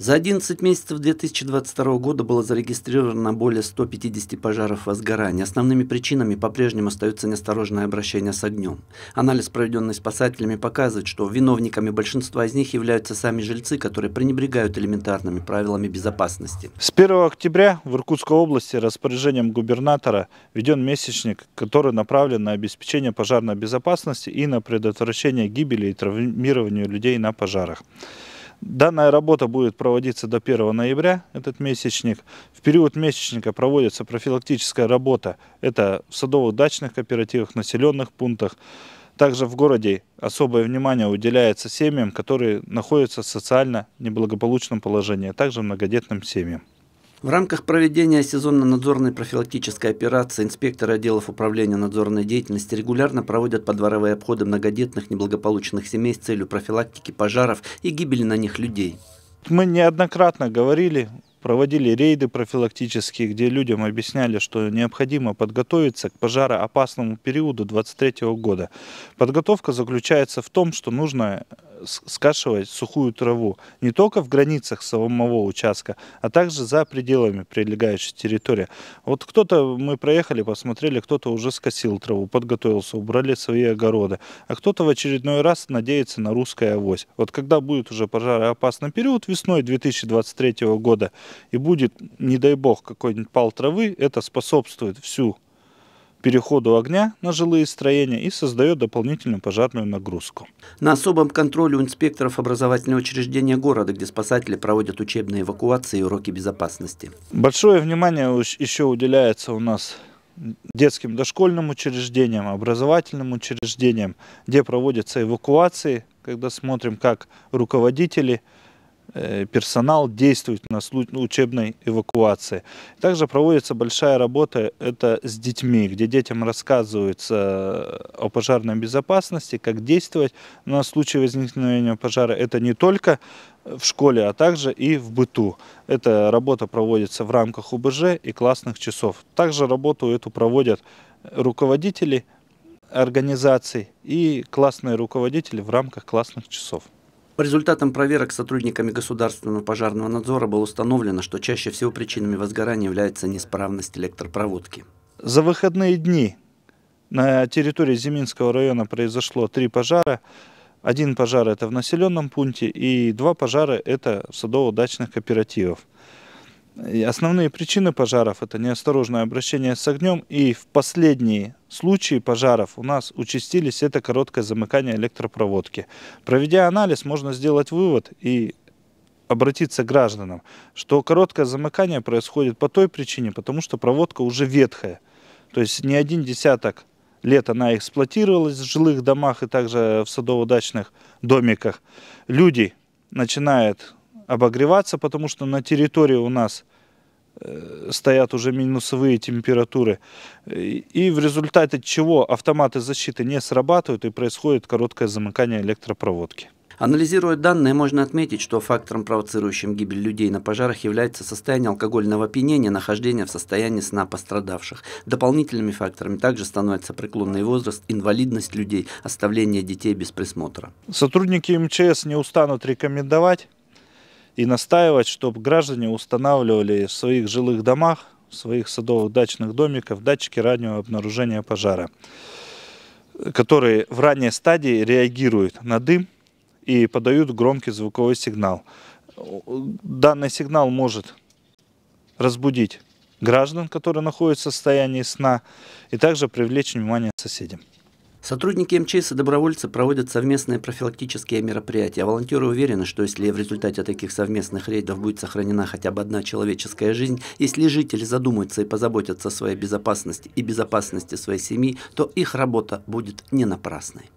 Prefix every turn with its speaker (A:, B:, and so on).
A: За 11 месяцев 2022 года было зарегистрировано более 150 пожаров возгорания. Основными причинами по-прежнему остается неосторожное обращение с огнем. Анализ, проведенный спасателями, показывает, что виновниками большинства из них являются сами жильцы, которые пренебрегают элементарными правилами безопасности.
B: С 1 октября в Иркутской области распоряжением губернатора введен месячник, который направлен на обеспечение пожарной безопасности и на предотвращение гибели и травмирования людей на пожарах. Данная работа будет проводиться до 1 ноября, этот месячник. В период месячника проводится профилактическая работа. Это в садовых дачных кооперативах, населенных пунктах. Также в городе особое внимание уделяется семьям, которые находятся в социально неблагополучном
A: положении, а также многодетным семьям. В рамках проведения сезонно-надзорной профилактической операции инспекторы отделов управления надзорной деятельности регулярно проводят подворовые обходы многодетных неблагополучных семей с целью профилактики пожаров и гибели на них людей.
B: Мы неоднократно говорили, проводили рейды профилактические, где людям объясняли, что необходимо подготовиться к пожароопасному периоду 2023 года. Подготовка заключается в том, что нужно скашивать сухую траву не только в границах самого участка, а также за пределами прилегающей территории. Вот кто-то, мы проехали, посмотрели, кто-то уже скосил траву, подготовился, убрали свои огороды, а кто-то в очередной раз надеется на русская авось. Вот когда будет уже пожароопасный период весной 2023 года и будет, не дай бог, какой-нибудь пал травы, это способствует всю переходу огня на жилые строения и создает дополнительную пожарную
A: нагрузку. На особом контроле у инспекторов образовательного учреждения города, где спасатели проводят учебные эвакуации и уроки безопасности.
B: Большое внимание еще уделяется у нас детским дошкольным учреждениям, образовательным учреждениям, где проводятся эвакуации, когда смотрим, как руководители Э, персонал действует на учебной эвакуации. Также проводится большая работа это с детьми, где детям рассказывается о пожарной безопасности, как действовать на случай возникновения пожара. Это не только в школе, а также и в быту. Эта работа проводится в рамках УБЖ и классных часов. Также работу эту проводят руководители организаций и классные
A: руководители в рамках классных часов. По результатам проверок сотрудниками государственного пожарного надзора было установлено, что чаще всего причинами возгорания является несправность электропроводки. За выходные дни на территории Зиминского района произошло три
B: пожара. Один пожар это в населенном пункте и два пожара это в садово-дачных кооперативов основные причины пожаров – это неосторожное обращение с огнем. И в последние случаи пожаров у нас участились это короткое замыкание электропроводки. Проведя анализ, можно сделать вывод и обратиться к гражданам, что короткое замыкание происходит по той причине, потому что проводка уже ветхая. То есть не один десяток лет она эксплуатировалась в жилых домах и также в садово-дачных домиках. Люди начинают обогреваться, потому что на территории у нас э, стоят уже минусовые температуры. И в результате чего автоматы защиты не срабатывают и происходит короткое
A: замыкание электропроводки. Анализируя данные, можно отметить, что фактором, провоцирующим гибель людей на пожарах, является состояние алкогольного опьянения, нахождение в состоянии сна пострадавших. Дополнительными факторами также становятся преклонный возраст, инвалидность людей, оставление детей без присмотра.
B: Сотрудники МЧС не устанут рекомендовать и настаивать, чтобы граждане устанавливали в своих жилых домах, в своих садовых дачных домиках датчики раннего обнаружения пожара, которые в ранней стадии реагируют на дым и подают громкий звуковой сигнал. Данный сигнал может разбудить граждан, которые находятся в состоянии сна, и также привлечь внимание соседям.
A: Сотрудники МЧС и добровольцы проводят совместные профилактические мероприятия. Волонтеры уверены, что если в результате таких совместных рейдов будет сохранена хотя бы одна человеческая жизнь, если жители задумаются и позаботятся о своей безопасности и безопасности своей семьи, то их работа будет не напрасной.